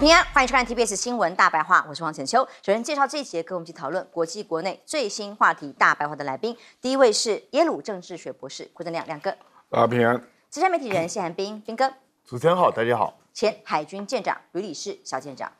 平安，欢迎收看 TBS 新闻大白话，我是王浅秋。首先介绍这一节跟我们一起讨论国际国内最新话题大白话的来宾，第一位是耶鲁政治学博士郭正亮亮哥。啊，平安。资深媒体人谢寒冰冰哥。主持人好，大家好。前海军舰长吕理事小舰长。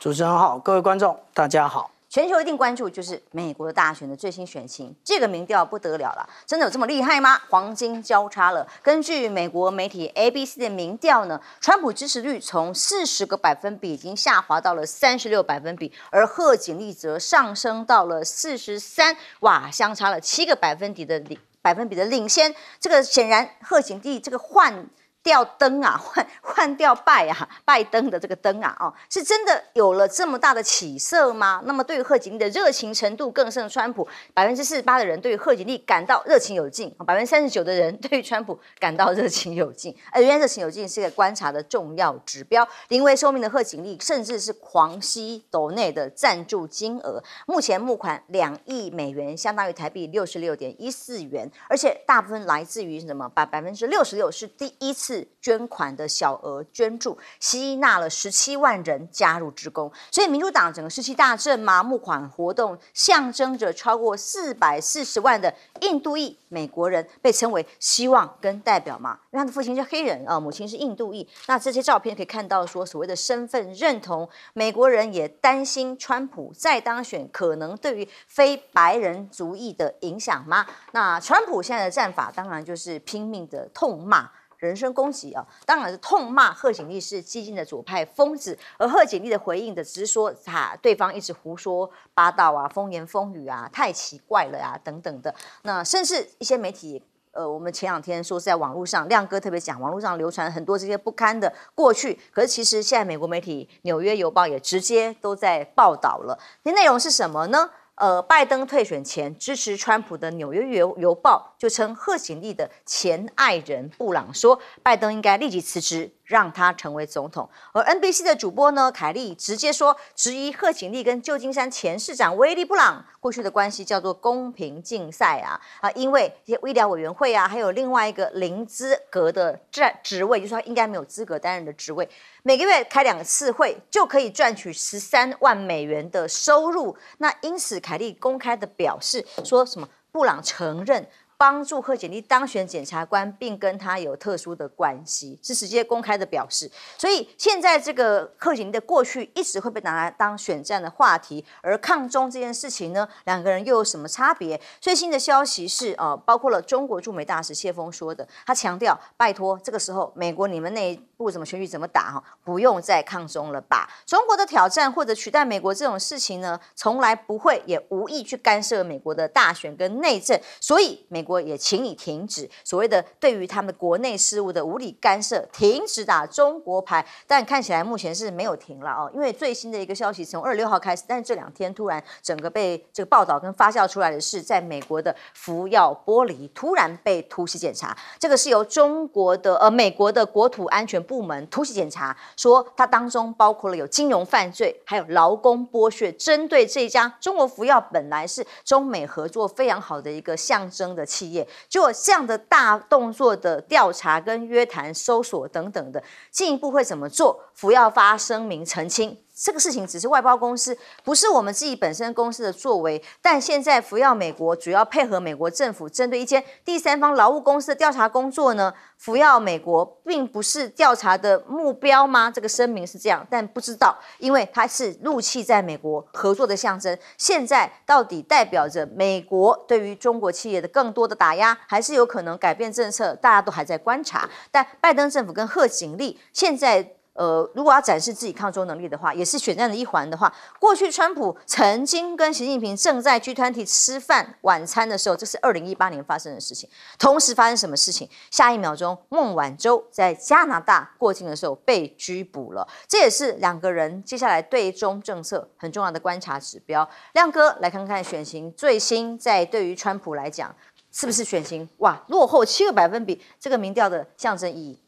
主持人好，各位观众大家好。全球一定关注就是美国大选的最新选情，这个民调不得了了，真的有这么厉害吗？黄金交叉了。根据美国媒体 ABC 的民调呢，川普支持率从四十个百分比已经下滑到了三十六百分比，而贺锦丽则上升到了四十三，哇，相差了七个百分比的领百分比的领先。这个显然贺锦丽这个换。吊灯啊，换 换掉拜啊，拜登的这个灯啊，哦，是真的有了这么大的起色吗？那么，对于贺锦丽的热情程度更胜川普，百分之四十八的人对于贺锦丽感到热情有劲，百分之三十九的人对于川普感到热情有劲。而原来热情有劲是一个观察的重要指标。临危受命的贺锦丽，甚至是狂吸斗内的赞助金额，目前募款两亿美元，相当于台币六十六点一四元，而且大部分来自于什么？百百分之六十六是第一次。捐款的小额捐助吸纳了十七万人加入职工，所以民主党整个十七大振，麻木款活动象征着超过四百四十万的印度裔美国人被称为希望跟代表嘛，因为他的父亲是黑人啊，母亲是印度裔。那这些照片可以看到说，所谓的身份认同，美国人也担心川普再当选可能对于非白人族裔的影响吗？那川普现在的战法当然就是拼命的痛骂。人身攻击啊，当然是痛骂贺锦丽是激进的左派疯子，而贺锦丽的回应的只是说，他对方一直胡说八道啊，风言风语啊，太奇怪了呀，等等的。那甚至一些媒体，呃，我们前两天说是在网络上，亮哥特别讲，网络上流传很多这些不堪的过去。可是其实现在美国媒体《纽约邮报》也直接都在报道了，那内容是什么呢？呃，拜登退选前支持川普的《纽约邮邮报》。就称贺锦丽的前爱人布朗说，拜登应该立即辞职，让他成为总统。而 NBC 的主播呢，凯利直接说，质疑贺锦丽跟旧金山前市长威利布朗过去的关系叫做公平竞赛啊啊！因为医疗委员会啊，还有另外一个零资格的职职位，就是他应该没有资格担任的职位，每个月开两次会就可以赚取十三万美元的收入。那因此，凯利公开的表示说什么？布朗承认。帮助贺锦丽当选检察官，并跟她有特殊的关系，是直接公开的表示。所以现在这个贺锦丽的过去一直会被拿来当选战的话题。而抗中这件事情呢，两个人又有什么差别？最新的消息是，呃，包括了中国驻美大使谢峰说的，他强调：拜托，这个时候美国你们内部怎么选举怎么打哈，不用再抗中了吧？中国的挑战或者取代美国这种事情呢，从来不会也无意去干涉美国的大选跟内政。所以美国。也请你停止所谓的对于他们国内事务的无理干涉，停止打中国牌。但看起来目前是没有停了哦，因为最新的一个消息从二十六号开始，但是这两天突然整个被这个报道跟发酵出来的是，在美国的福耀玻璃突然被突袭检查。这个是由中国的呃美国的国土安全部门突袭检查，说它当中包括了有金融犯罪，还有劳工剥削。针对这家中国服药本来是中美合作非常好的一个象征的。企业，就果这样的大动作的调查、跟约谈、搜索等等的，进一步会怎么做？福耀发声明澄清。这个事情只是外包公司，不是我们自己本身公司的作为。但现在福耀美国主要配合美国政府针对一间第三方劳务公司的调查工作呢？福耀美国并不是调查的目标吗？这个声明是这样，但不知道，因为它是怒气在美国合作的象征。现在到底代表着美国对于中国企业的更多的打压，还是有可能改变政策？大家都还在观察。但拜登政府跟贺锦丽现在。呃，如果要展示自己抗中能力的话，也是选战的一环的话，过去川普曾经跟习近平正在聚团体吃饭晚餐的时候，这是二零一八年发生的事情。同时发生什么事情？下一秒钟，孟晚舟在加拿大过境的时候被拘捕了，这也是两个人接下来对中政策很重要的观察指标。亮哥来看看选情最新，在对于川普来讲，是不是选情哇落后七个百分比？这个民调的象征意义。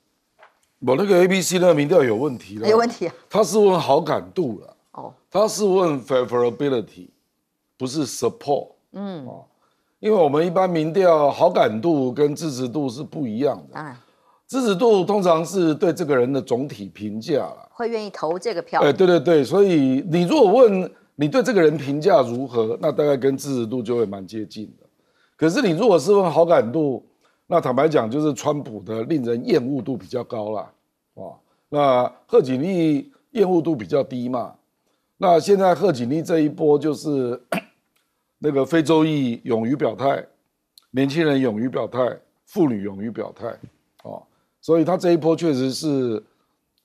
我那个 A B C 那个民调有问题了，有问题啊？他是问好感度了，哦，他是问 favorability，不是 support，嗯，哦，因为我们一般民调好感度跟支持度是不一样的，支持度通常是对这个人的总体评价了，会愿意投这个票，哎，对对对，所以你如果问你对这个人评价如何，那大概跟支持度就会蛮接近的，可是你如果是问好感度。那坦白讲，就是川普的令人厌恶度比较高了，啊，那贺锦丽厌恶度比较低嘛。那现在贺锦丽这一波就是 那个非洲裔勇于表态，年轻人勇于表态，妇女勇于表态，啊，所以他这一波确实是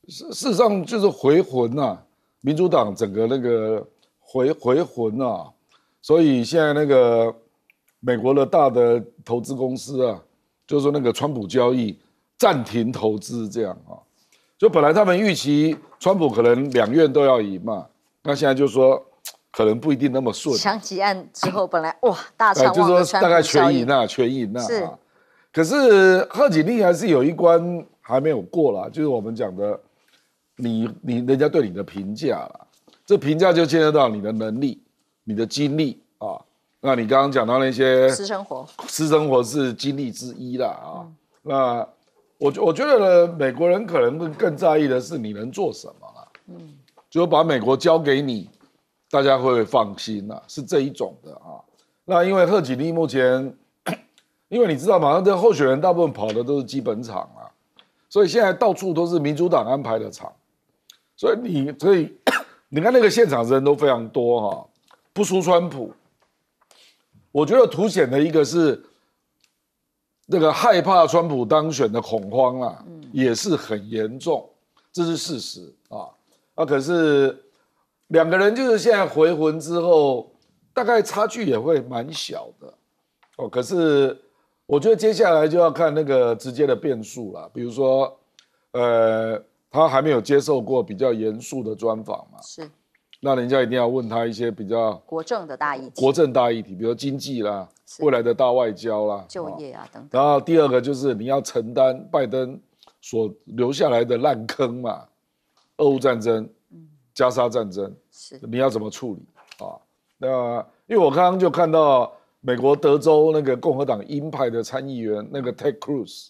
事事实上就是回魂呐，民主党整个那个回回魂呐，所以现在那个美国的大的投资公司啊。就是说那个川普交易暂停投资这样啊，就本来他们预期川普可能两院都要赢嘛，那现在就说可能不一定那么顺。强积案之后本来哇大船望穿，就说大概全赢啊全赢啊，是。可是贺锦丽还是有一关还没有过了，就是我们讲的你你人家对你的评价啦，这评价就牵涉到你的能力、你的经历啊。那你刚刚讲到那些私生活，私生活是经历之一啦啊。那我我觉得呢，美国人可能更在意的是你能做什么啦。嗯，就把美国交给你，大家会放心啦。是这一种的啊。那因为贺锦丽目前，因为你知道嘛，他的候选人大部分跑的都是基本场啊，所以现在到处都是民主党安排的场，所以你所以 你看那个现场人都非常多哈，不输川普。我觉得凸显的一个是，那个害怕川普当选的恐慌啊，也是很严重，这是事实啊。啊，可是两个人就是现在回魂之后，大概差距也会蛮小的。哦，可是我觉得接下来就要看那个直接的变数了，比如说，呃，他还没有接受过比较严肃的专访嘛。是。那人家一定要问他一些比较国政的大议题，国政大议题，比如经济啦、未来的大外交啦、就业啊等等。然后第二个就是你要承担拜登所留下来的烂坑嘛，俄乌战争、加沙战争，是你要怎么处理啊？那因为我刚刚就看到美国德州那个共和党鹰派的参议员那个 Ted Cruz，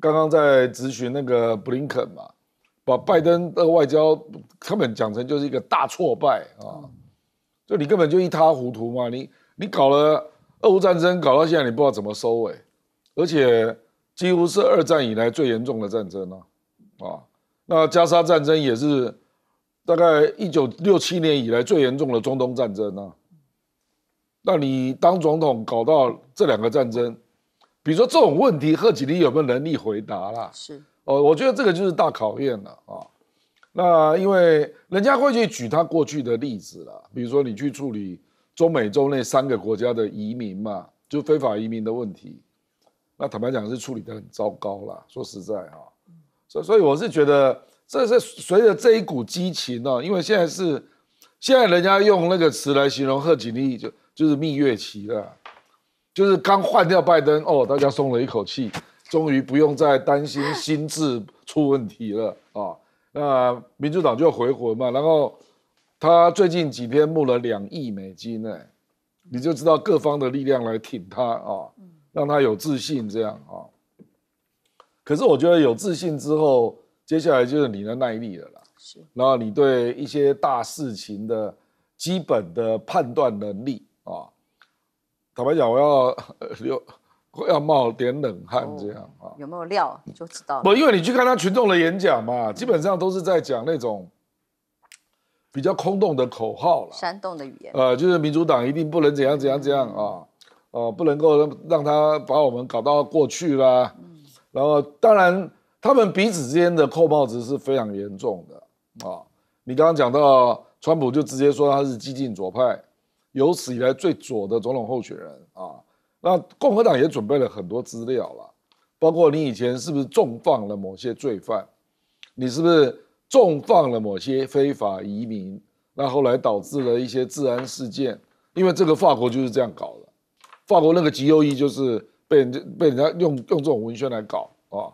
刚刚在咨询那个布林肯嘛。把拜登的外交根本讲成就是一个大挫败啊！就你根本就一塌糊涂嘛！你你搞了二乌战争，搞到现在你不知道怎么收尾，而且几乎是二战以来最严重的战争了啊！那加沙战争也是大概一九六七年以来最严重的中东战争啊。那你当总统搞到这两个战争，比如说这种问题，贺锦丽有没有能力回答啦？是。哦，我觉得这个就是大考验了啊。那因为人家会去举他过去的例子了，比如说你去处理中美洲那三个国家的移民嘛，就非法移民的问题，那坦白讲是处理得很糟糕了。说实在哈，所以所以我是觉得，这是随着这一股激情啊，因为现在是现在人家用那个词来形容贺锦丽，就就是蜜月期了，就是刚换掉拜登哦，大家松了一口气。终于不用再担心心智出问题了啊！那民主党就回魂嘛，然后他最近几天募了两亿美金哎，你就知道各方的力量来挺他啊，让他有自信这样啊。可是我觉得有自信之后，接下来就是你的耐力了啦。是。然后你对一些大事情的基本的判断能力啊，坦白讲，我要 要冒点冷汗，这样啊？有没有料你就知道了。不，因为你去看他群众的演讲嘛，基本上都是在讲那种比较空洞的口号了，煽动的语言。呃，就是民主党一定不能怎样怎样怎样啊，呃，不能够让让他把我们搞到过去啦。嗯。然后，当然，他们彼此之间的扣帽子是非常严重的啊。你刚刚讲到川普，就直接说他是激进左派，有史以来最左的总统候选人啊。那共和党也准备了很多资料了，包括你以前是不是重放了某些罪犯，你是不是重放了某些非法移民，那后来导致了一些治安事件，因为这个法国就是这样搞的，法国那个极右翼就是被人家被人家用用这种文宣来搞啊，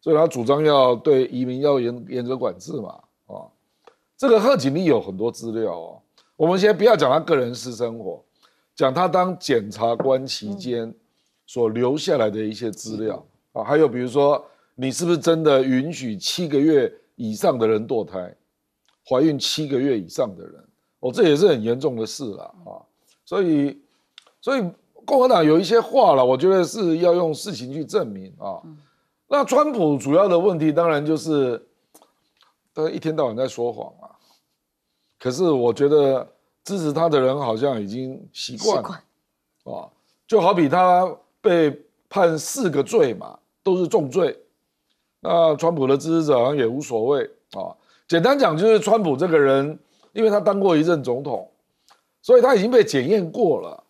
所以他主张要对移民要严严格管制嘛啊，这个贺锦丽有很多资料哦，我们先不要讲他个人私生活。讲他当检察官期间所留下来的一些资料啊，还有比如说你是不是真的允许七个月以上的人堕胎，怀孕七个月以上的人哦，这也是很严重的事了啊。所以，所以共和党有一些话了，我觉得是要用事情去证明啊。那川普主要的问题当然就是他一天到晚在说谎啊，可是我觉得。支持他的人好像已经习惯了，啊，就好比他被判四个罪嘛，都是重罪。那川普的支持者好像也无所谓啊。简单讲，就是川普这个人，因为他当过一任总统，所以他已经被检验过了，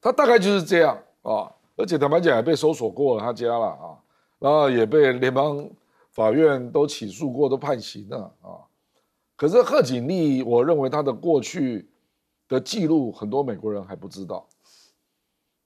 他大概就是这样啊。而且坦白讲，也被搜索过了他家了啊，然后也被联邦法院都起诉过，都判刑了啊。可是贺锦丽，我认为他的过去的记录很多美国人还不知道，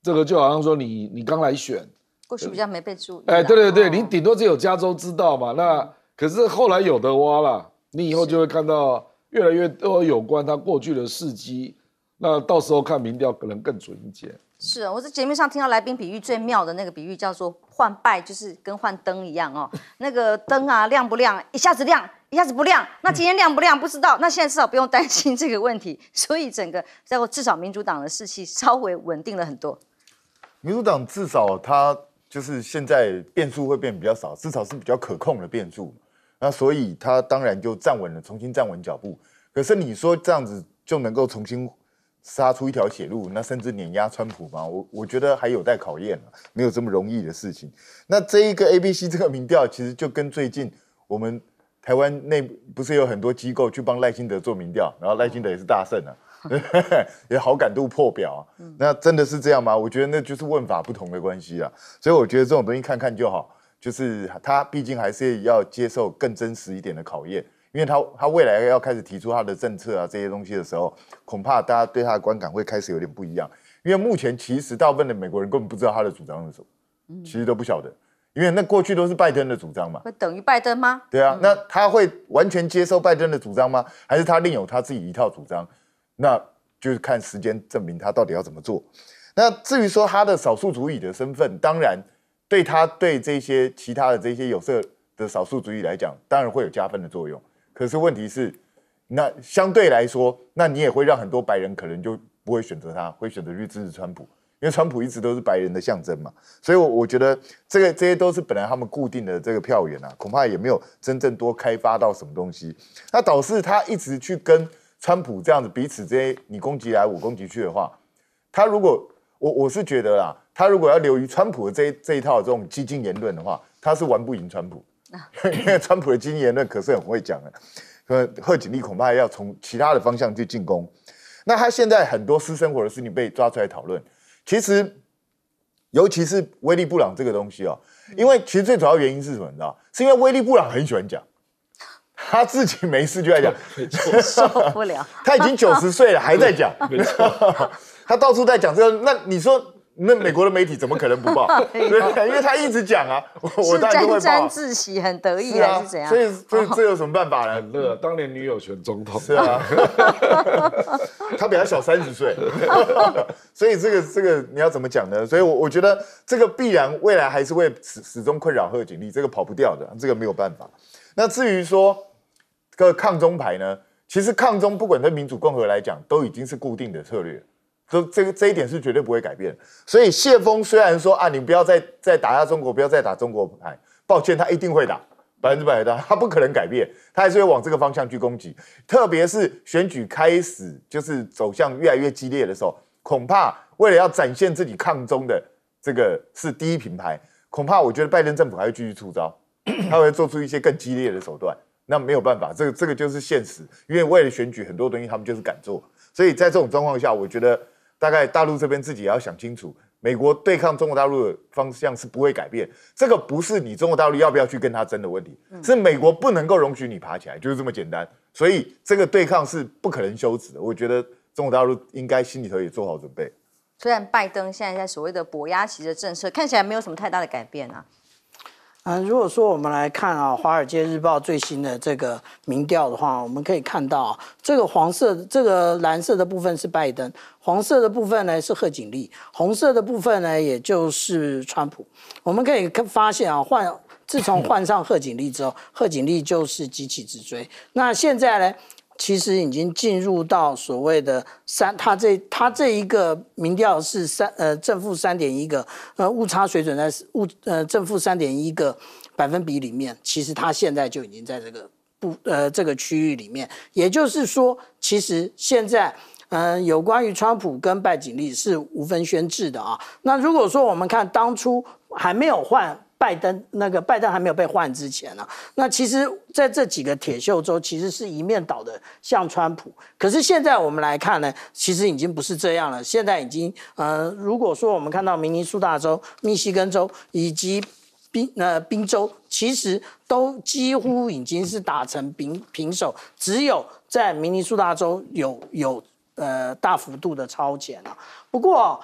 这个就好像说你你刚来选，过去比较没被注意。哎，对对对，你顶多只有加州知道嘛。那可是后来有的挖了，你以后就会看到越来越多有关他过去的事迹。那到时候看民调可能更准一些。是啊，我在节目上听到来宾比喻最妙的那个比喻叫做换拜，就是跟换灯一样哦，那个灯啊亮不亮，一下子亮。一下子不亮，那今天亮不亮不知道。那现在至少不用担心这个问题，所以整个在至少民主党的士气稍微稳定了很多。民主党至少他就是现在变数会变比较少，至少是比较可控的变数。那所以他当然就站稳了，重新站稳脚步。可是你说这样子就能够重新杀出一条血路，那甚至碾压川普吗？我我觉得还有待考验，没有这么容易的事情。那这一个 A、B、C 这个民调，其实就跟最近我们。台湾内不是有很多机构去帮赖清德做民调，然后赖清德也是大胜啊，也好感度破表。那真的是这样吗？我觉得那就是问法不同的关系啊。所以我觉得这种东西看看就好，就是他毕竟还是要接受更真实一点的考验，因为他他未来要开始提出他的政策啊这些东西的时候，恐怕大家对他的观感会开始有点不一样。因为目前其实大部分的美国人根本不知道他的主张是什么，其实都不晓得。因为那过去都是拜登的主张嘛，会等于拜登吗？对啊，那他会完全接受拜登的主张吗？还是他另有他自己一套主张？那就是看时间证明他到底要怎么做。那至于说他的少数主义的身份，当然对他对这些其他的这些有色的少数主义来讲，当然会有加分的作用。可是问题是，那相对来说，那你也会让很多白人可能就不会选择他，会选择去支持川普。因为川普一直都是白人的象征嘛，所以，我我觉得这个这些都是本来他们固定的这个票源啊，恐怕也没有真正多开发到什么东西。那导致他一直去跟川普这样子彼此这些你攻击来我攻击去的话，他如果我我是觉得啦，他如果要留于川普的这这一套这种激进言论的话，他是玩不赢川普，因为川普的激进言论可是很会讲的。呃，贺锦丽恐怕要从其他的方向去进攻。那他现在很多私生活的事情被抓出来讨论。其实，尤其是威利布朗这个东西哦，因为其实最主要原因是什么？你知道，是因为威利布朗很喜欢讲，他自己没事就在讲，受不了，他已经九十岁了还在讲，没错，他到处在讲，这那你说。那美国的媒体怎么可能不报？对，因为他一直讲啊，我我然会沾沾自喜，很得意还是怎样？所以，所以这有什么办法呢？当年女友选总统，是啊，他比他小三十岁，所以这个这个你要怎么讲呢？所以我我觉得这个必然未来还是会始始终困扰贺锦丽，这个跑不掉的，这个没有办法。那至于说个抗中牌呢？其实抗中不管对民主共和来讲，都已经是固定的策略。这这个这一点是绝对不会改变，所以谢峰虽然说啊，你不要再再打压中国，不要再打中国牌，抱歉，他一定会打，百分之百的他不可能改变，他还是会往这个方向去攻击。特别是选举开始，就是走向越来越激烈的时候，恐怕为了要展现自己抗中的这个是第一品牌，恐怕我觉得拜登政府还会继续出招，他会做出一些更激烈的手段。那没有办法，这个这个就是现实，因为为了选举，很多东西他们就是敢做。所以在这种状况下，我觉得。大概大陆这边自己也要想清楚，美国对抗中国大陆的方向是不会改变，这个不是你中国大陆要不要去跟他争的问题，是美国不能够容许你爬起来，就是这么简单。所以这个对抗是不可能休止的，我觉得中国大陆应该心里头也做好准备。虽然拜登现在在所谓的“伯牙旗”的政策看起来没有什么太大的改变啊。啊，如果说我们来看啊，《华尔街日报》最新的这个民调的话，我们可以看到，这个黄色、这个蓝色的部分是拜登，黄色的部分呢是贺锦丽，红色的部分呢也就是川普。我们可以看发现啊，换自从换上贺锦丽之后，贺锦丽就是急起直追。那现在呢？其实已经进入到所谓的三，他这他这一个民调是三呃正负三点一个，呃误差水准在误呃正负三点一个百分比里面，其实他现在就已经在这个不呃这个区域里面。也就是说，其实现在嗯有关于川普跟拜锦利是无分宣制的啊。那如果说我们看当初还没有换。拜登那个拜登还没有被换之前呢，那其实在这几个铁锈州其实是一面倒的向川普。可是现在我们来看呢，其实已经不是这样了。现在已经呃，如果说我们看到明尼苏达州、密西根州以及宾呃宾州，其实都几乎已经是打成平平手，只有在明尼苏达州有有呃大幅度的超前了。不过。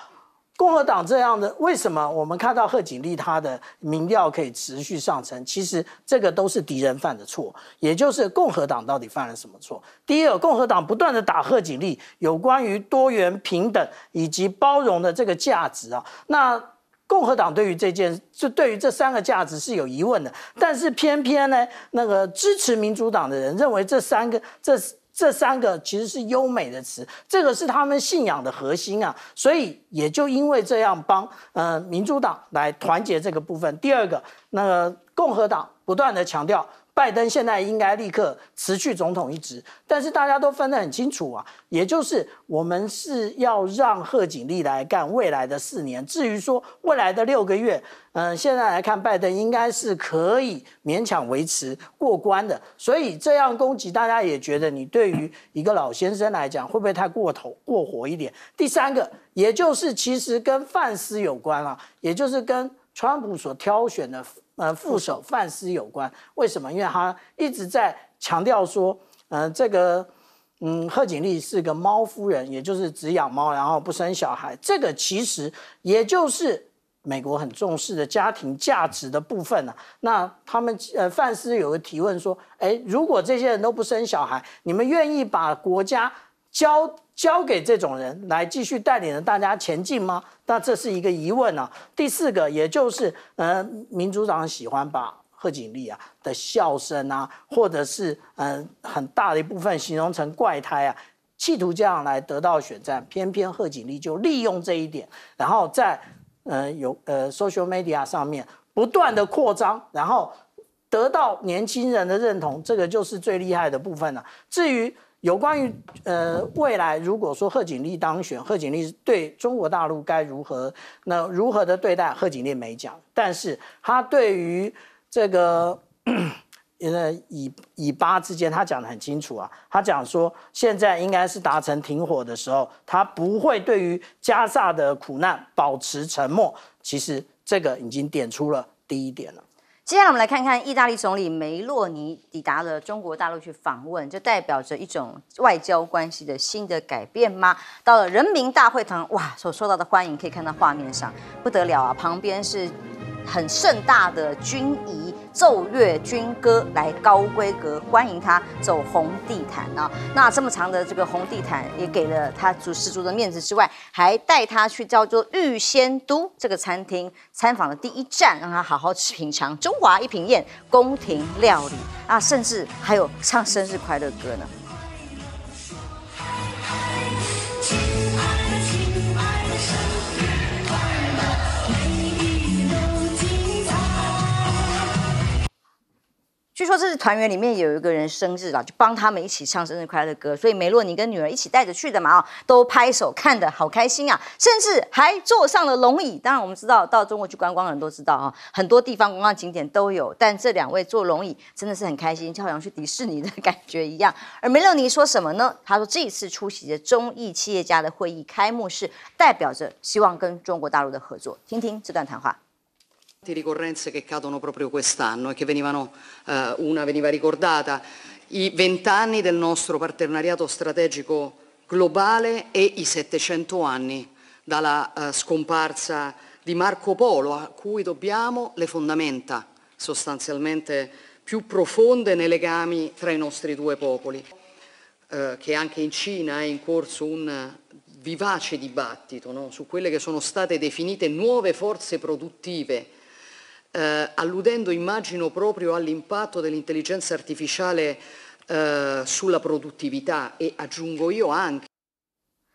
共和党这样的为什么我们看到贺锦丽她的民调可以持续上升？其实这个都是敌人犯的错，也就是共和党到底犯了什么错？第二，共和党不断的打贺锦丽有关于多元平等以及包容的这个价值啊，那共和党对于这件就对于这三个价值是有疑问的，但是偏偏呢，那个支持民主党的人认为这三个这这三个其实是优美的词，这个是他们信仰的核心啊，所以也就因为这样帮呃民主党来团结这个部分。第二个，那个共和党不断的强调。拜登现在应该立刻辞去总统一职，但是大家都分得很清楚啊，也就是我们是要让贺锦丽来干未来的四年。至于说未来的六个月，嗯，现在来看，拜登应该是可以勉强维持过关的。所以这样攻击，大家也觉得你对于一个老先生来讲，会不会太过头、过火一点？第三个，也就是其实跟范斯有关啊，也就是跟川普所挑选的。呃，副手范斯有关，为什么？因为他一直在强调说，嗯，这个，嗯，贺锦丽是个猫夫人，也就是只养猫，然后不生小孩。这个其实也就是美国很重视的家庭价值的部分呢。那他们呃，范斯有个提问说，哎，如果这些人都不生小孩，你们愿意把国家交？交给这种人来继续带领着大家前进吗？那这是一个疑问呢。第四个，也就是呃，民主党喜欢把贺锦丽啊的笑声啊，或者是呃很大的一部分，形容成怪胎啊，企图这样来得到选战。偏偏贺锦丽就利用这一点，然后在呃有呃 social media 上面不断的扩张，然后得到年轻人的认同，这个就是最厉害的部分了。至于。有关于呃未来，如果说贺锦丽当选，贺锦丽对中国大陆该如何那如何的对待，贺锦丽没讲，但是他对于这个呃以以巴之间，他讲的很清楚啊，他讲说现在应该是达成停火的时候，他不会对于加萨的苦难保持沉默，其实这个已经点出了第一点了。接下来，我们来看看意大利总理梅洛尼抵达了中国大陆去访问，就代表着一种外交关系的新的改变吗？到了人民大会堂，哇，所受到的欢迎，可以看到画面上不得了啊，旁边是。很盛大的军仪，奏乐、军歌来高规格欢迎他走红地毯呢。那这么长的这个红地毯也给了他足十足的面子之外，还带他去叫做御仙都这个餐厅参访的第一站，让他好好品尝中华一品宴宫廷料理啊，甚至还有唱生日快乐歌呢。据说这是团员里面有一个人生日了，就帮他们一起唱生日快乐歌。所以梅洛尼跟女儿一起带着去的嘛，都拍手看得好开心啊，甚至还坐上了龙椅。当然，我们知道到中国去观光的人都知道啊，很多地方观光景点都有。但这两位坐龙椅真的是很开心，就好像去迪士尼的 感觉一样。而梅洛尼说什么呢？他说这次出席的中意企业家的会议开幕式，代表着希望跟中国大陆的合作。听听这段谈话。ricorrenze che cadono proprio quest'anno e che venivano, eh, una veniva ricordata, i vent'anni del nostro partenariato strategico globale e i 700 anni dalla eh, scomparsa di Marco Polo, a cui dobbiamo le fondamenta sostanzialmente più profonde nei legami tra i nostri due popoli, eh, che anche in Cina è in corso un vivace dibattito no? su quelle che sono state definite nuove forze produttive eh, alludendo immagino proprio all'impatto dell'intelligenza artificiale eh, sulla produttività e aggiungo io anche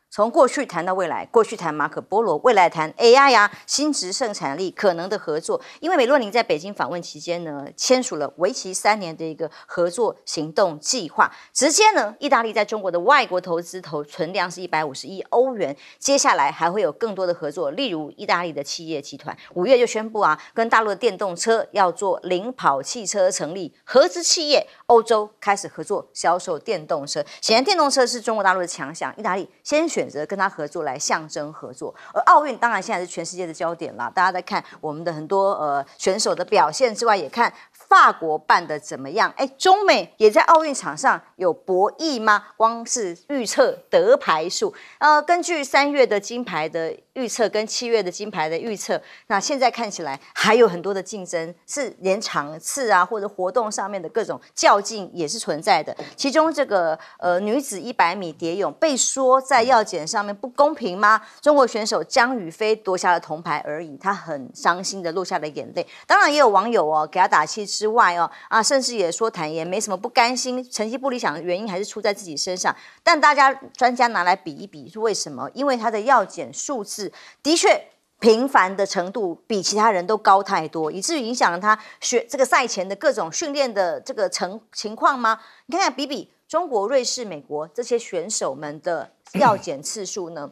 从过去谈到未来，过去谈马可波罗，未来谈 AI 呀，新值生产力可能的合作。因为美洛宁在北京访问期间呢，签署了为期三年的一个合作行动计划。直接呢，意大利在中国的外国投资投存量是一百五十亿欧元。接下来还会有更多的合作，例如意大利的企业集团五月就宣布啊，跟大陆的电动车要做领跑汽车成立合资企业，欧洲开始合作销售电动车。显然，电动车是中国大陆的强项，意大利先。选择跟他合作来象征合作，而奥运当然现在是全世界的焦点啦，大家在看我们的很多呃选手的表现之外，也看法国办的怎么样。哎，中美也在奥运场上有博弈吗？光是预测得牌数，呃，根据三月的金牌的。预测跟七月的金牌的预测，那现在看起来还有很多的竞争，是连场次啊或者活动上面的各种较劲也是存在的。其中这个呃女子一百米蝶泳被说在药检上面不公平吗？中国选手江雨霏夺下了铜牌而已，她很伤心的落下了眼泪。当然也有网友哦给她打气之外哦啊，甚至也说坦言没什么不甘心，成绩不理想的原因还是出在自己身上。但大家专家拿来比一比是为什么？因为她的药检数字。的确，频繁的程度比其他人都高太多，以至于影响了他学这个赛前的各种训练的这个成情况吗？你看看，比比中国、瑞士、美国这些选手们的尿检次数呢？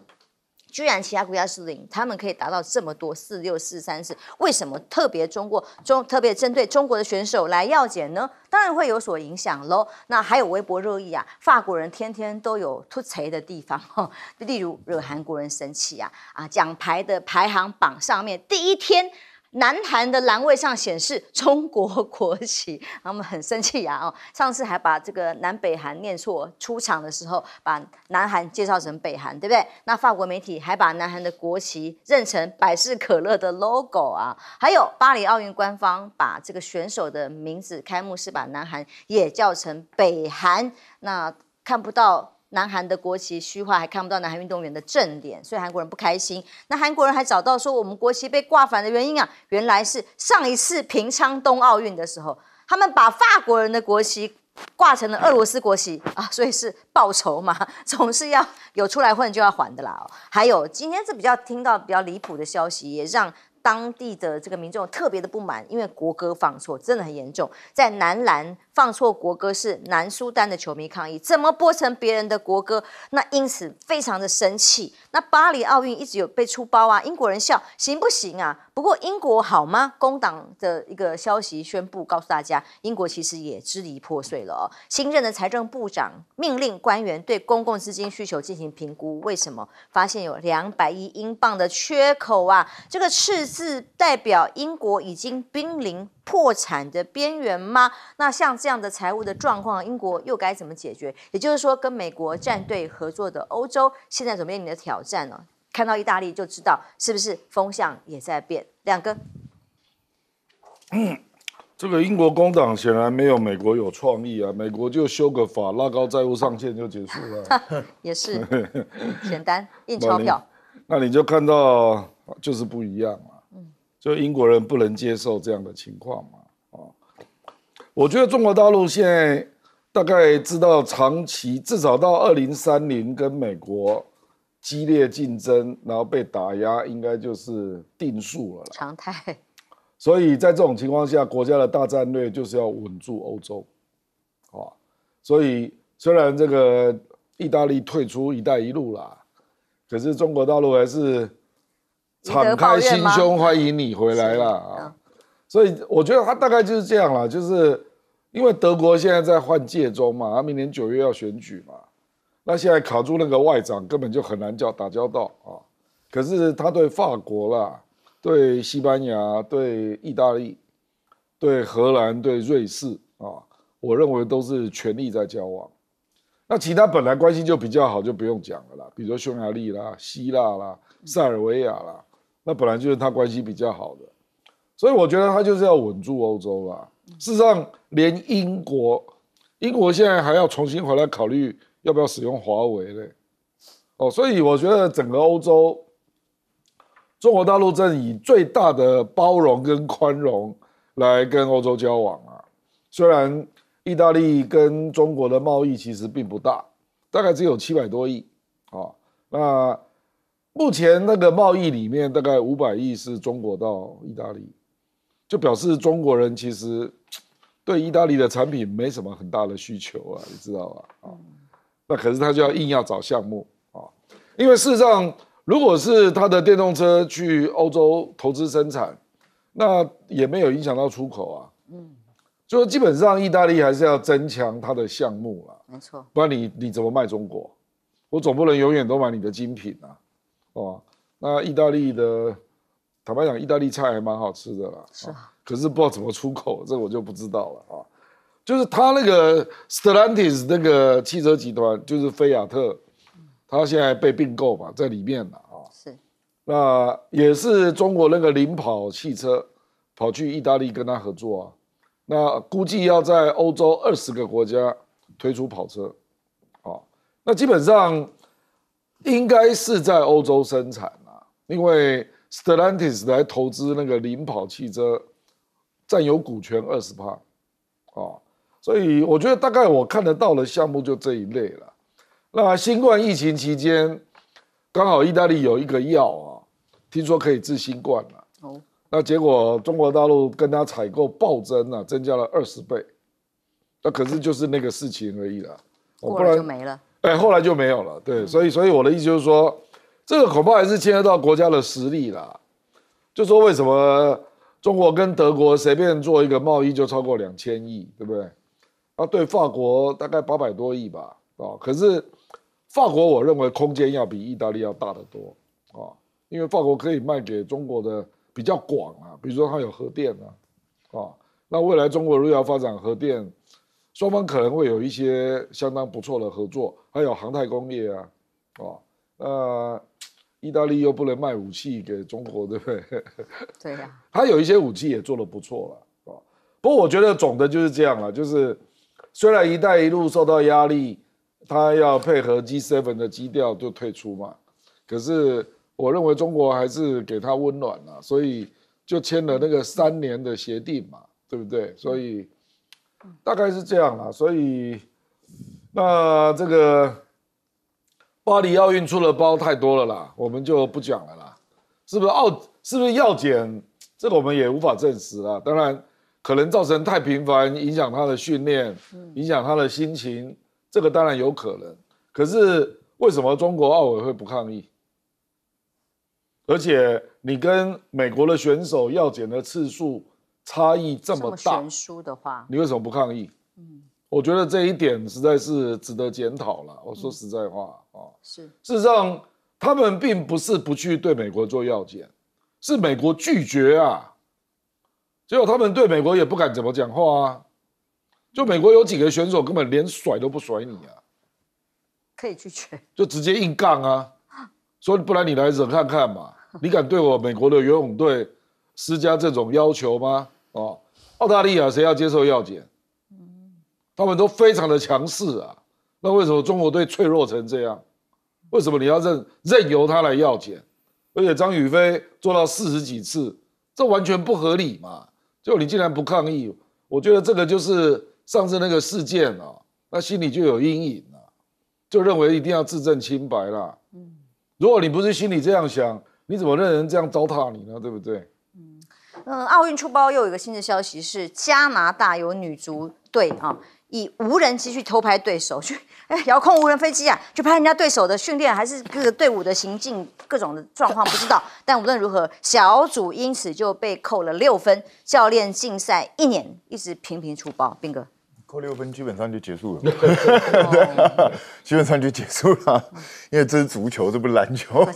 居然其他国家是零，他们可以达到这么多四六四三四，为什么特别中国中特别针对中国的选手来药检呢？当然会有所影响喽。那还有微博热议啊，法国人天天都有出彩的地方，例如惹韩国人生气啊啊奖牌的排行榜上面第一天。南韩的栏位上显示中国国旗，他 们很生气呀！哦，上次还把这个南北韩念错，出场的时候把南韩介绍成北韩，对不对？那法国媒体还把南韩的国旗认成百事可乐的 logo 啊！还有巴黎奥运官方把这个选手的名字开幕式把南韩也叫成北韩，那看不到。南韩的国旗虚化，还看不到南韩运动员的正脸，所以韩国人不开心。那韩国人还找到说，我们国旗被挂反的原因啊，原来是上一次平昌冬奥运的时候，他们把法国人的国旗挂成了俄罗斯国旗啊，所以是报仇嘛，总是要 有出来混就要还的啦。还有今天是比较听到比较离谱的消息，也让。当地的这个民众特别的不满，因为国歌放错真的很严重。在男篮放错国歌是南苏丹的球迷抗议，怎么播成别人的国歌？那因此非常的生气。那巴黎奥运一直有被出包啊，英国人笑行不行啊？不过英国好吗？工党的一个消息宣布告诉大家，英国其实也支离破碎了哦。新任的财政部长命令官员对公共资金需求进行评估，为什么发现有两百亿英镑的缺口啊？这个赤字代表英国已经濒临破产的边缘吗？那像这样的财务的状况，英国又该怎么解决？也就是说，跟美国站队合作的欧洲，现在怎么面临的挑战呢？看到意大利就知道是不是风向也在变。两个，这个英国工党显然没有美国有创意啊，美国就修个法拉高债务上限就结束了，也是简单印钞票。那你就看到就是不一样嘛，就英国人不能接受这样的情况嘛。啊，我觉得中国大陆现在大概知道长期至少到二零三零跟美国。激烈竞争，然后被打压，应该就是定数了，常态。所以在这种情况下，国家的大战略就是要稳住欧洲，所以虽然这个意大利退出“一带一路”啦，可是中国大陆还是敞开心胸欢迎你回来啦。啊！所以我觉得他大概就是这样啦，就是因为德国现在在换届中嘛，他明年九月要选举嘛。那现在卡住那个外长根本就很难交打交道啊！可是他对法国啦、对西班牙、对意大利、对荷兰、对瑞士啊，我认为都是全力在交往。那其他本来关系就比较好，就不用讲了啦，比如匈牙利啦、希腊啦、塞尔维亚啦，那本来就是他关系比较好的，所以我觉得他就是要稳住欧洲啦。事实上，连英国，英国现在还要重新回来考虑。要不要使用华为嘞？哦，所以我觉得整个欧洲，中国大陆正以最大的包容跟宽容来跟欧洲交往啊。虽然意大利跟中国的贸易其实并不大，大概只有七百多亿啊。那目前那个贸易里面，大概五百亿是中国到意大利，就表示中国人其实对意大利的产品没什么很大的需求啊，你知道吧？啊。那可是他就要硬要找项目啊，因为事实上，如果是他的电动车去欧洲投资生产，那也没有影响到出口啊。嗯，就基本上意大利还是要增强它的项目了。没错，不然你你怎么卖中国？我总不能永远都买你的精品啊。哦，那意大利的坦白讲，意大利菜还蛮好吃的啦。是啊，可是不知道怎么出口，这我就不知道了啊。就是他那个 Stellantis 那个汽车集团，就是菲亚特，他现在被并购嘛，在里面了啊，是，那也是中国那个领跑汽车跑去意大利跟他合作啊，那估计要在欧洲二十个国家推出跑车，啊，那基本上应该是在欧洲生产啊，因为 Stellantis 来投资那个领跑汽车，占有股权二十帕，啊。所以我觉得大概我看得到的项目就这一类了。那新冠疫情期间，刚好意大利有一个药啊，听说可以治新冠了。哦。那结果中国大陆跟他采购暴增啊，增加了二十倍。那可是就是那个事情而已啦。后来就没了。哎，后来就没有了。对，所以所以我的意思就是说，这个恐怕还是牵涉到国家的实力啦。就说为什么中国跟德国随便做一个贸易就超过两千亿，对不对？啊，对法国大概八百多亿吧，啊，可是法国我认为空间要比意大利要大得多啊，因为法国可以卖给中国的比较广啊，比如说它有核电啊，啊，那未来中国如果要发展核电，双方可能会有一些相当不错的合作，还有航太工业啊，啊，那意大利又不能卖武器给中国，对不对？对呀，它有一些武器也做得不错了，啊，不过我觉得总的就是这样了，就是。虽然“一带一路”受到压力，他要配合 G7 的基调就退出嘛。可是我认为中国还是给他温暖了，所以就签了那个三年的协定嘛，对不对？所以大概是这样啦。所以那这个巴黎奥运出的包太多了啦，我们就不讲了啦。是不是奥？是不是药检？这个我们也无法证实啊。当然。可能造成太频繁，影响他的训练，影响他的心情，这个当然有可能。可是为什么中国奥委会不抗议？而且你跟美国的选手药检的次数差异这么大，悬殊的话，你为什么不抗议？嗯，我觉得这一点实在是值得检讨了。我说实在话啊，是，事实上他们并不是不去对美国做药检，是美国拒绝啊。结果他们对美国也不敢怎么讲话啊？就美国有几个选手根本连甩都不甩你啊，可以拒绝，就直接硬杠啊！说不然你来忍看看嘛？你敢对我美国的游泳队施加这种要求吗？哦，澳大利亚谁要接受药检？他们都非常的强势啊。那为什么中国队脆弱成这样？为什么你要任任由他来药检？而且张雨霏做到四十几次，这完全不合理嘛？就你竟然不抗议，我觉得这个就是上次那个事件啊，那心里就有阴影了，就认为一定要自证清白啦。嗯，如果你不是心里这样想，你怎么任人这样糟蹋你呢？对不对？嗯，嗯，奥运出包又有一个新的消息是，加拿大有女足队啊，以无人机去偷拍对手去。哎，遥控无人飞机啊，就拍人家对手的训练，还是各个队伍的行进，各种的状况不知道。但无论如何，小组因此就被扣了六分，教练禁赛一年，一直频频出包。兵哥扣六分，基本上就结束了，基本上就结束了，因为这是足球，这不是篮球，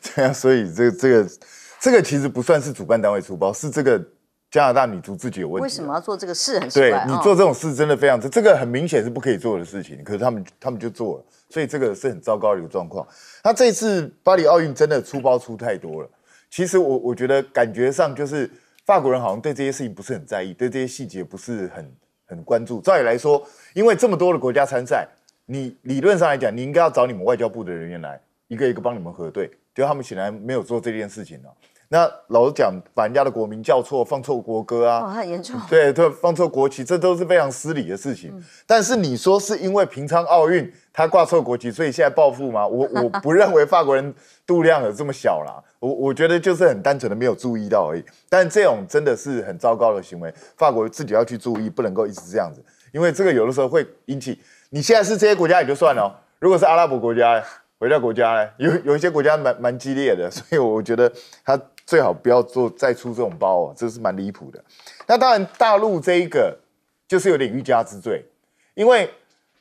这 样，所以这个这个这个其实不算是主办单位出包，是这个。加拿大女足自己有问题，为什么要做这个事？很奇怪。对，你做这种事真的非常这，这个很明显是不可以做的事情，可是他们他们就做了，所以这个是很糟糕的一个状况。那这次巴黎奥运真的出包出太多了。其实我我觉得感觉上就是法国人好像对这些事情不是很在意，对这些细节不是很很关注。照理来说，因为这么多的国家参赛，你理论上来讲你应该要找你们外交部的人员来一个一个帮你们核对，结果他们显然没有做这件事情呢。那老是讲把人家的国名叫错，放错国歌啊，对，放错国旗，这都是非常失礼的事情。但是你说是因为平昌奥运他挂错国旗，所以现在报复吗？我我 不认为法国人度量有这么小啦。我我觉得就是很单纯的没有注意到而已。但这种真的是很糟糕的行为，法国自己要去注意，不能够一直这样子，因为这个有的时候会引起。你现在是这些国家也就算了，如果是阿拉伯国家、回到国家呢，有有一些国家蛮蛮激烈的，所以我觉得他。最好不要做再出这种包哦，这是蛮离谱的。那当然，大陆这一个就是有点欲加之罪，因为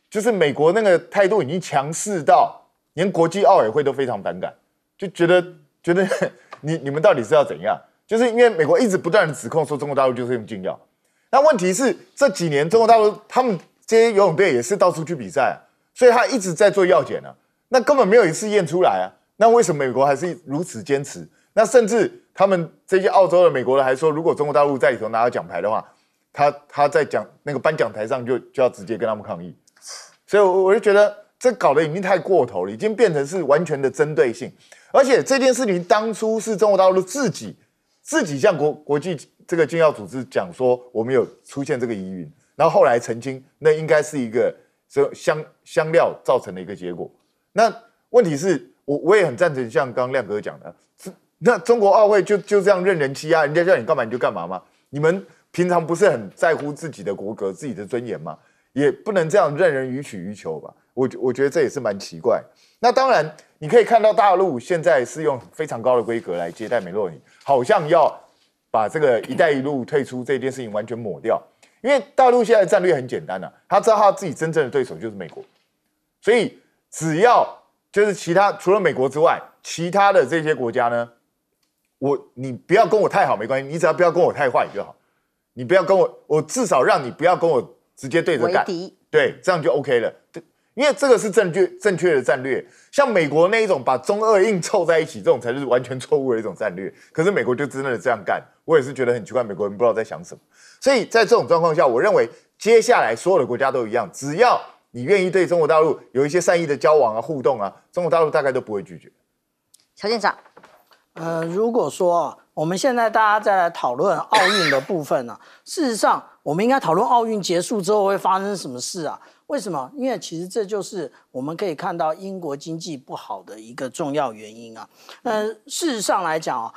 就是美国那个态度已经强势到连国际奥委会都非常反感，就觉得觉得 你你们到底是要怎样？就是因为美国一直不断的指控说中国大陆就是用禁药，那问题是这几年中国大陆他们这些游泳队也是到处去比赛，所以他一直在做药检啊，那根本没有一次验出来啊，那为什么美国还是如此坚持？那甚至他们这些澳洲的、美国的还说，如果中国大陆在里头拿到奖牌的话，他他在讲那个颁奖台上就就要直接跟他们抗议。所以，我我就觉得这搞得已经太过头了，已经变成是完全的针对性。而且这件事情当初是中国大陆自己自己向国国际这个禁药组织讲说，我们有出现这个疑云，然后后来澄清，那应该是一个香香料造成的一个结果。那问题是我我也很赞成像刚亮哥讲的。那中国奥会就就这样任人欺压，人家叫你干嘛你就干嘛吗？你们平常不是很在乎自己的国格、自己的尊严吗？也不能这样任人予取予求吧。我我觉得这也是蛮奇怪。那当然，你可以看到大陆现在是用非常高的规格来接待美洛尼，好像要把这个“一带一路”退出这件事情完全抹掉。因为大陆现在战略很简单了，他知道他自己真正的对手就是美国，所以只要就是其他除了美国之外，其他的这些国家呢？我你不要跟我太好没关系，你只要不要跟我太坏就好。你不要跟我，我至少让你不要跟我直接对着干。对这样就 OK 了。对，因为这个是正确正确的战略。像美国那一种把中二硬凑在一起，这种才是完全错误的一种战略。可是美国就真的这样干，我也是觉得很奇怪，美国人不知道在想什么。所以在这种状况下，我认为接下来所有的国家都一样，只要你愿意对中国大陆有一些善意的交往啊、互动啊，中国大陆大概都不会拒绝。乔院长。呃，如果说啊，我们现在大家在来讨论奥运的部分呢，事实上，我们应该讨论奥运结束之后会发生什么事啊？为什么？因为其实这就是我们可以看到英国经济不好的一个重要原因啊。那事实上来讲啊，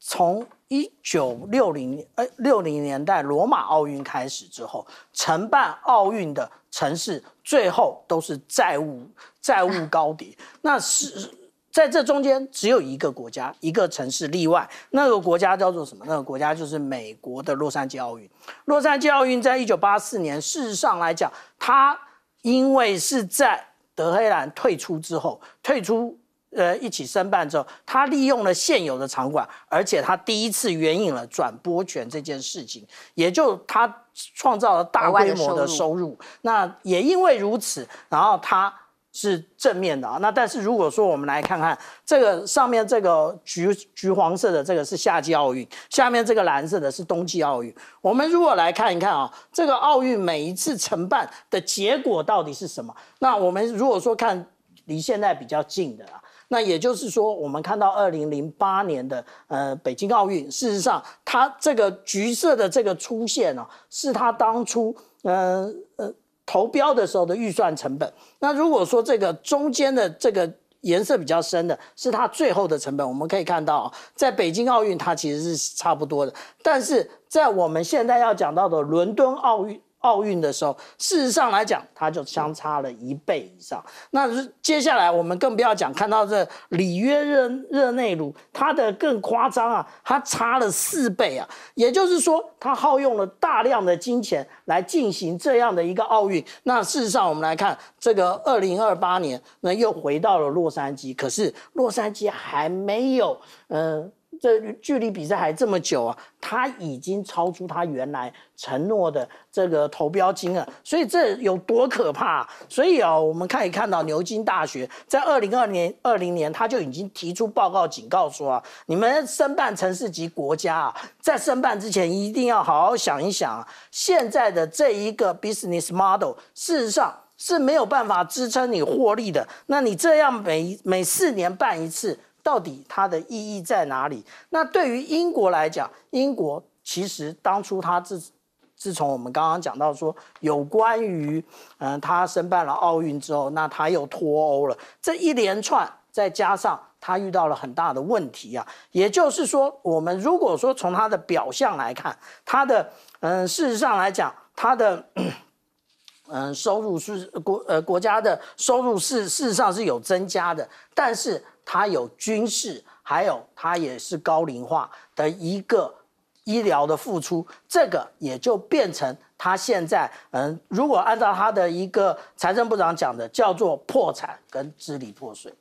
从一九六零呃六零年代罗马奥运开始之后，承办奥运的城市最后都是债务债务高叠，那是。在这中间只有一个国家、一个城市例外，那个国家叫做什么？那个国家就是美国的洛杉矶奥运。洛杉矶奥运在一九八四年，事实上来讲，它因为是在德黑兰退出之后，退出呃一起申办之后，它利用了现有的场馆，而且它第一次援引了转播权这件事情，也就它创造了大规模的收入。那也因为如此，然后它。是正面的啊，那但是如果说我们来看看这个上面这个橘橘黄色的这个是夏季奥运，下面这个蓝色的是冬季奥运。我们如果来看一看啊，这个奥运每一次承办的结果到底是什么？那我们如果说看离现在比较近的啊，那也就是说我们看到二零零八年的呃北京奥运，事实上它这个橘色的这个出现呢，是它当初呃呃。投标的时候的预算成本，那如果说这个中间的这个颜色比较深的，是它最后的成本，我们可以看到，在北京奥运它其实是差不多的，但是在我们现在要讲到的伦敦奥运。奥运的时候，事实上来讲，它就相差了一倍以上。那接下来我们更不要讲，看到这里约热热内卢，它的更夸张啊，它差了四倍啊。也就是说，它耗用了大量的金钱来进行这样的一个奥运。那事实上，我们来看这个二零二八年，那又回到了洛杉矶，可是洛杉矶还没有嗯。这距离比赛还这么久啊，他已经超出他原来承诺的这个投标金额，所以这有多可怕？所以啊，我们可以看到牛津大学在二零二零二零年，他就已经提出报告警告说啊，你们申办城市级国家啊，在申办之前一定要好好想一想，啊，现在的这一个 business model 事实上是没有办法支撑你获利的。那你这样每每四年办一次。到底它的意义在哪里？那对于英国来讲，英国其实当初它自自从我们刚刚讲到说有关于嗯，它申办了奥运之后，那它又脱欧了，这一连串再加上他遇到了很大的问题啊。也就是说，我们如果说从他的表象来看，他的嗯，事实上来讲，他的嗯，收入是国呃国家的收入是事实上是有增加的，但是。他有军事，还有他也是高龄化的一个医疗的付出，这个也就变成他现在嗯，如果按照他的一个财政部长讲的，叫做破产跟支离破碎。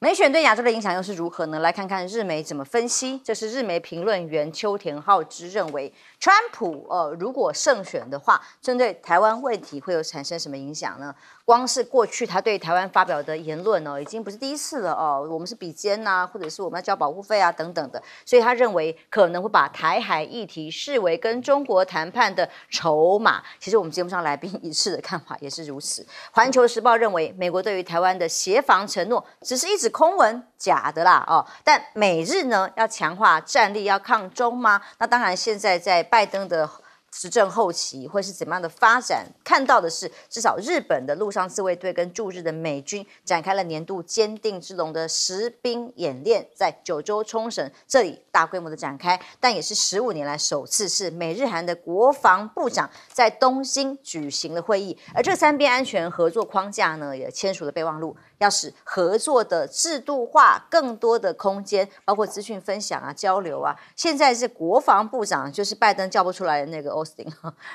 美选对亚洲的影响又是如何呢？来看看日媒怎么分析。这是日媒评论员秋田浩之认为，川普呃如果胜选的话，针对台湾问题会有产生什么影响呢？光是过去他对台湾发表的言论哦，已经不是第一次了哦。我们是比肩呐，或者是我们要交保护费啊等等的，所以他认为可能会把台海议题视为跟中国谈判的筹码。其实我们节目上来宾一致的看法也是如此。环球时报认为，美国对于台湾的协防承诺只是一纸空文，假的啦哦。但美日呢要强化战力要抗中吗？那当然，现在在拜登的。执政后期会是怎么样的发展？看到的是，至少日本的陆上自卫队跟驻日的美军展开了年度“坚定之龙”的实兵演练，在九州冲绳这里大规模的展开，但也是十五年来首次是美日韩的国防部长在东京举行了会议，而这三边安全合作框架呢也签署了备忘录。要使合作的制度化，更多的空间，包括资讯分享啊、交流啊。现在是国防部长，就是拜登叫不出来的那个奥斯汀，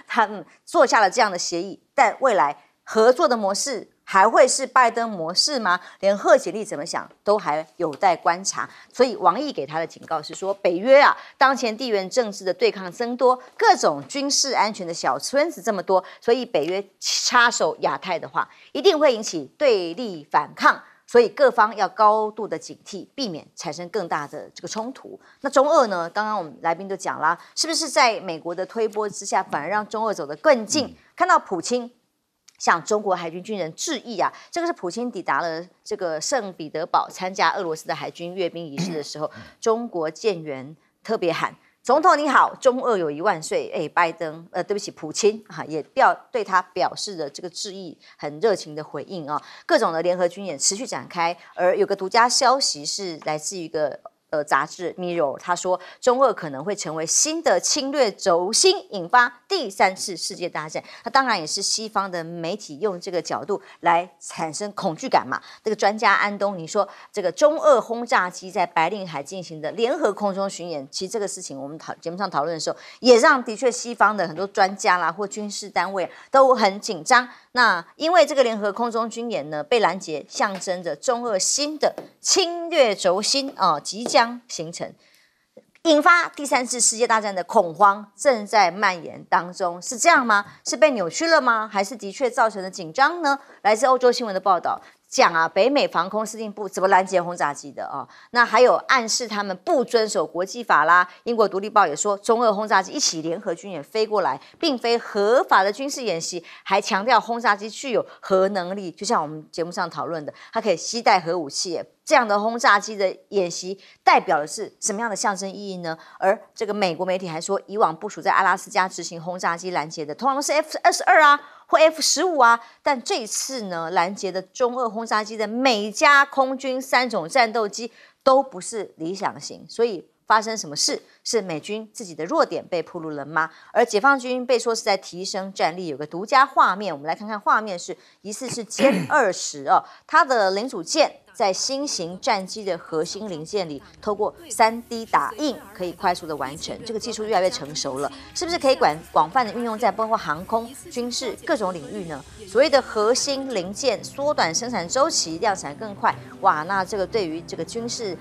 他们做下了这样的协议。但未来合作的模式。还会是拜登模式吗？连贺贤利怎么想都还有待观察。所以王毅给他的警告是说，北约啊，当前地缘政治的对抗增多，各种军事安全的小村子这么多，所以北约插手亚太的话，一定会引起对立反抗。所以各方要高度的警惕，避免产生更大的这个冲突。那中俄呢？刚刚我们来宾都讲了，是不是在美国的推波之下，反而让中俄走得更近？看到普京。向中国海军军人致意啊！这个是普京抵达了这个圣彼得堡参加俄罗斯的海军阅兵仪式的时候，中国舰员特别喊：“总统你好，中俄友谊万岁！”哎，拜登，呃，对不起，普京哈，也表对他表示的这个致意很热情的回应啊。各种的联合军演持续展开，而有个独家消息是来自一个。呃，杂志《Mirror》他说，中俄可能会成为新的侵略轴心，引发第三次世界大战。那当然也是西方的媒体用这个角度来产生恐惧感嘛。这个专家安东尼说，这个中俄轰炸机在白令海进行的联合空中巡演，其实这个事情我们讨节目上讨论的时候，也让的确西方的很多专家啦或军事单位都很紧张。那因为这个联合空中军演呢被拦截，象征着中俄新的侵略轴心啊，即将。将形成引发第三次世界大战的恐慌，正在蔓延当中，是这样吗？是被扭曲了吗？还是的确造成了紧张呢？来自欧洲新闻的报道。讲啊，北美防空司令部怎么拦截轰炸机的啊？那还有暗示他们不遵守国际法啦。英国独立报也说，中俄轰炸机一起联合军演飞过来，并非合法的军事演习，还强调轰炸机具有核能力。就像我们节目上讨论的，它可以携带核武器。这样的轰炸机的演习代表的是什么样的象征意义呢？而这个美国媒体还说，以往部署在阿拉斯加执行轰炸机拦截的，通常是 F 二十二啊。或 F 十五啊，但这次呢，拦截的中二轰炸机的每架空军三种战斗机都不是理想型，所以发生什么事是美军自己的弱点被暴露了吗？而解放军被说是在提升战力，有个独家画面，我们来看看画面是疑似是歼二十哦，它的零组件。在新型战机的核心零件里，透过 3D 打印可以快速的完成，这个技术越来越成熟了，是不是可以广广泛的运用在包括航空、军事各种领域呢？所谓的核心零件，缩短生产周期，量产更快。哇，那这个对于这个军事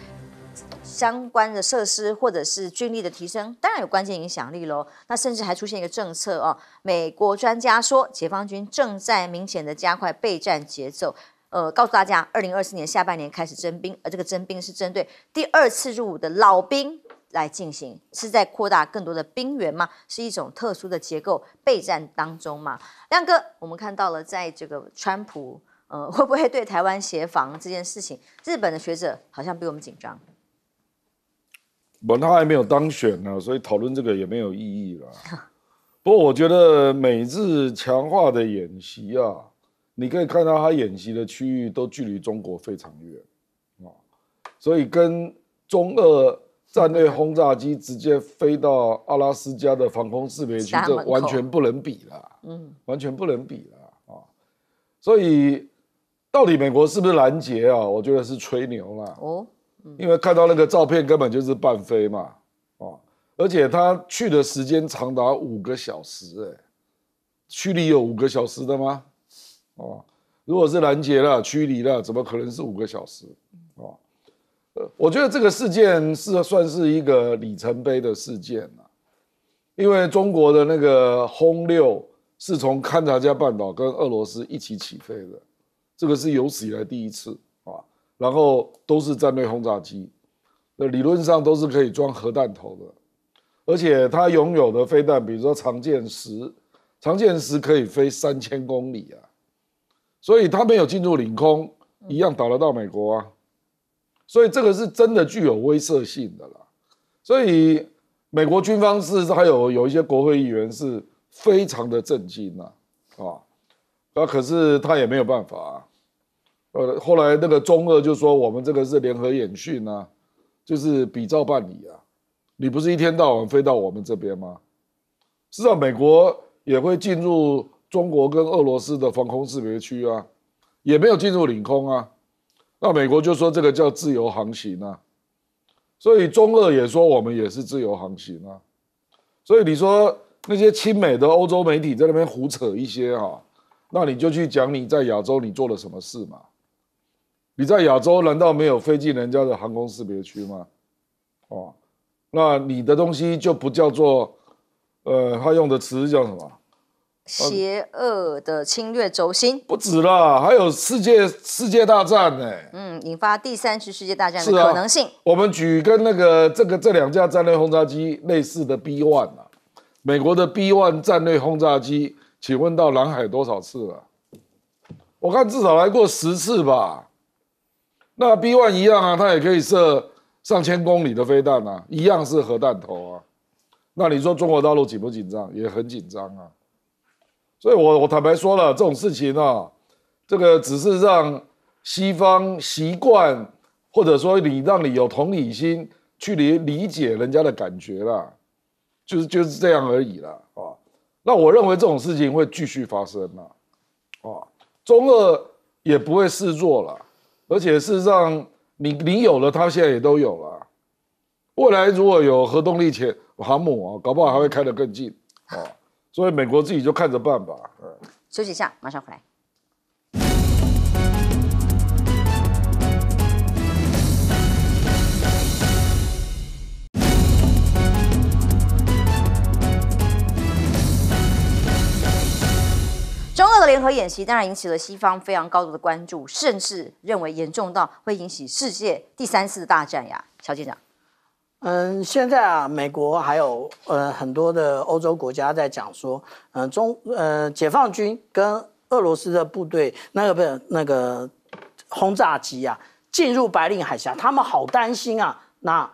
相关的设施或者是军力的提升，当然有关键影响力喽。那甚至还出现一个政策哦，美国专家说，解放军正在明显的加快备战节奏。呃，告诉大家，二零二四年下半年开始征兵，而这个征兵是针对第二次入伍的老兵来进行，是在扩大更多的兵源吗？是一种特殊的结构备战当中吗？亮哥，我们看到了，在这个川普，呃，会不会对台湾协防这件事情，日本的学者好像比我们紧张。不，他还没有当选呢，所以讨论这个也没有意义了。不过我觉得美日强化的演习啊。你可以看到，他演习的区域都距离中国非常远，啊，所以跟中二战略轰炸机直接飞到阿拉斯加的防空识别区，这完全不能比了，嗯，完全不能比了啊！所以到底美国是不是拦截啊？我觉得是吹牛啦。哦，因为看到那个照片，根本就是半飞嘛，啊，而且他去的时间长达五个小时，哎，距里有五个小时的吗？哦，如果是拦截了、驱离了，怎么可能是五个小时？哦，呃，我觉得这个事件是算是一个里程碑的事件了，因为中国的那个轰六是从勘察加半岛跟俄罗斯一起起飞的，这个是有史以来第一次啊。然后都是战略轰炸机，那理论上都是可以装核弹头的，而且它拥有的飞弹，比如说长剑十，长剑十可以飞三千公里啊。所以他没有进入领空，一样打得到美国啊，所以这个是真的具有威慑性的啦。所以美国军方是还有有一些国会议员是非常的震惊呐，啊，呃，可是他也没有办法啊。呃，后来那个中二就说我们这个是联合演训啊，就是比照办理啊。你不是一天到晚飞到我们这边吗？至少美国也会进入。中国跟俄罗斯的防空识别区啊，也没有进入领空啊，那美国就说这个叫自由航行啊，所以中俄也说我们也是自由航行啊，所以你说那些亲美的欧洲媒体在那边胡扯一些哈，那你就去讲你在亚洲你做了什么事嘛？你在亚洲难道没有飞进人家的航空识别区吗？哦，那你的东西就不叫做，呃，他用的词叫什么？邪恶的侵略轴心不止啦，还有世界世界大战呢。嗯，引发第三次世界大战的可能性。我们举跟那个这个这两架战略轰炸机类似的 B One 啊，美国的 B One 战略轰炸机，请问到南海多少次了？我看至少来过十次吧。那 B One 一样啊，它也可以射上千公里的飞弹啊，一样是核弹头啊。那你说中国大陆紧不紧张？也很紧张啊。所以，我我坦白说了，这种事情啊，这个只是让西方习惯，或者说你让你有同理心去理理解人家的感觉啦，就是就是这样而已啦，啊。那我认为这种事情会继续发生嘛？啊，中二也不会示弱了，而且事实上，你你有了，他现在也都有了。未来如果有核动力潜航母啊，搞不好还会开得更近啊。所以美国自己就看着办吧。嗯，休息一下，马上回来。中俄的联合演习当然引起了西方非常高度的关注，甚至认为严重到会引起世界第三次大战呀，小舰长。嗯，现在啊，美国还有呃很多的欧洲国家在讲说，嗯，中呃解放军跟俄罗斯的部队那个不是那个轰炸机啊进入白令海峡，他们好担心啊。那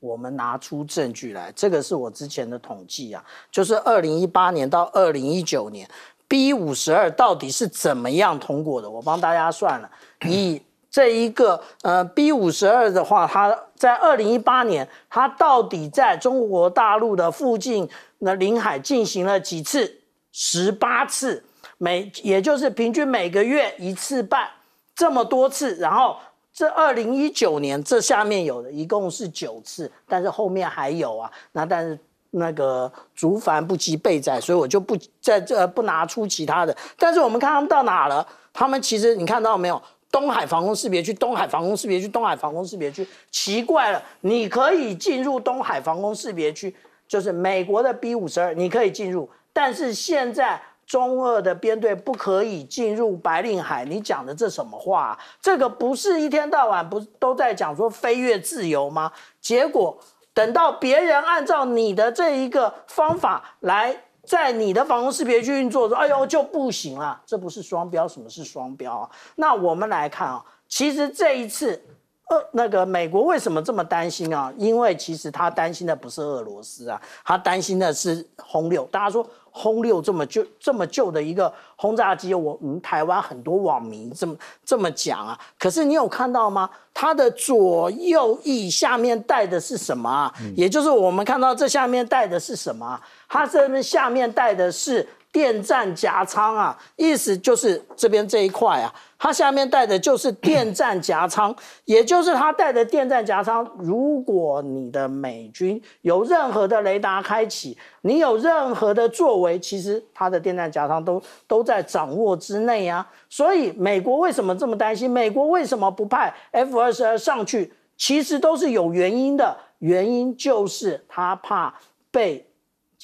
我们拿出证据来，这个是我之前的统计啊，就是二零一八年到二零一九年 B 五十二到底是怎么样通过的？我帮大家算了，一。这一个呃 B 五十二的话，它在二零一八年，它到底在中国大陆的附近那领海进行了几次？十八次，每也就是平均每个月一次半，这么多次。然后这二零一九年，这下面有的一共是九次，但是后面还有啊。那但是那个竹繁不及被载，所以我就不在这不拿出其他的。但是我们看他们到哪了？他们其实你看到没有？东海防空识别区，东海防空识别区，东海防空识别区，奇怪了，你可以进入东海防空识别区，就是美国的 B 五十二你可以进入，但是现在中俄的编队不可以进入白令海，你讲的这什么话？这个不是一天到晚不都在讲说飞跃自由吗？结果等到别人按照你的这一个方法来。在你的防空识别去运作的时候，哎呦就不行了，这不是双标，什么是双标啊？那我们来看啊，其实这一次。呃，那个美国为什么这么担心啊？因为其实他担心的不是俄罗斯啊，他担心的是轰六。大家说轰六这么旧这么旧的一个轰炸机，我们台湾很多网民这么这么讲啊。可是你有看到吗？它的左右翼下面带的是什么？也就是我们看到这下面带的是什么？它这边下面带的是。电站夹舱啊，意思就是这边这一块啊，它下面带的就是电站夹舱，也就是它带的电站夹舱。如果你的美军有任何的雷达开启，你有任何的作为，其实它的电站夹舱都都在掌握之内啊。所以美国为什么这么担心？美国为什么不派 F 二十二上去？其实都是有原因的，原因就是他怕被。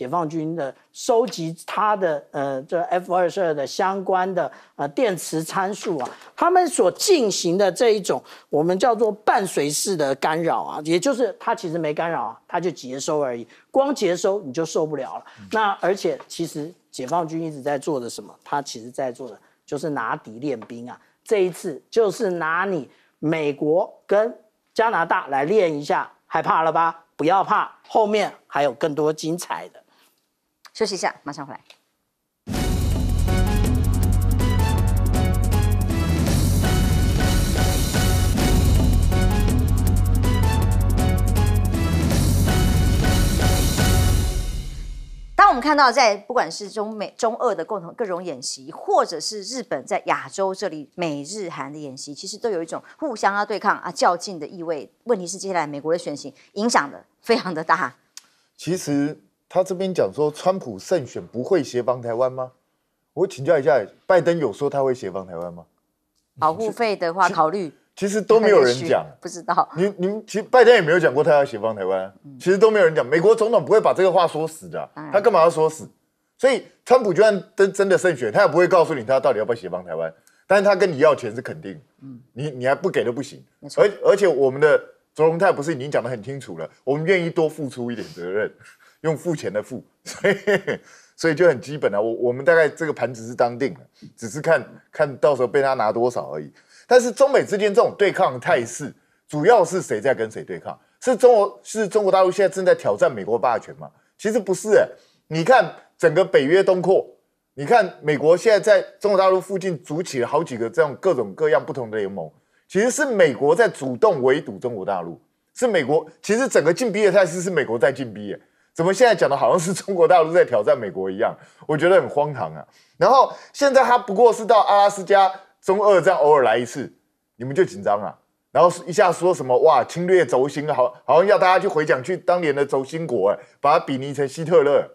解放军的收集它的呃这 F 二十二的相关的呃电池参数啊，他们所进行的这一种我们叫做伴随式的干扰啊，也就是它其实没干扰啊，它就接收而已，光接收你就受不了了。那而且其实解放军一直在做的什么？他其实在做的就是拿敌练兵啊，这一次就是拿你美国跟加拿大来练一下，害怕了吧？不要怕，后面还有更多精彩的。休息一下，马上回来。当我们看到在不管是中美中俄的共同各种演习，或者是日本在亚洲这里美日韩的演习，其实都有一种互相要对抗啊较劲的意味。问题是接下来美国的选情影响的非常的大。其实。他这边讲说，川普胜选不会协防台湾吗？我请教一下，拜登有说他会协防台湾吗？保护费的话，考虑其实都没有人讲，不知道。你你们其实拜登也没有讲过他要协防台湾，其实都没有人讲。美国总统不会把这个话说死的，他干嘛要说死？所以川普就算真真的胜选，他也不会告诉你他到底要不要协防台湾。但是他跟你要钱是肯定，嗯，你你还不给都不行。而而且我们的卓荣泰不是已经讲得很清楚了，我们愿意多付出一点责任。用付钱的付，所以所以就很基本了。我我们大概这个盘子是当定了，只是看看到时候被他拿多少而已。但是中美之间这种对抗态势，主要是谁在跟谁对抗？是中国是中国大陆现在正在挑战美国霸权吗？其实不是。哎，你看整个北约东扩，你看美国现在在中国大陆附近组起了好几个这样各种各样不同的联盟，其实是美国在主动围堵中国大陆，是美国其实整个禁逼的态势是美国在禁逼。哎。怎么现在讲的好像是中国大陆在挑战美国一样？我觉得很荒唐啊。然后现在他不过是到阿拉斯加、中二这样偶尔来一次，你们就紧张啊。然后一下说什么哇，侵略轴心好好像要大家去回想去当年的轴心国，哎，把它比拟成希特勒。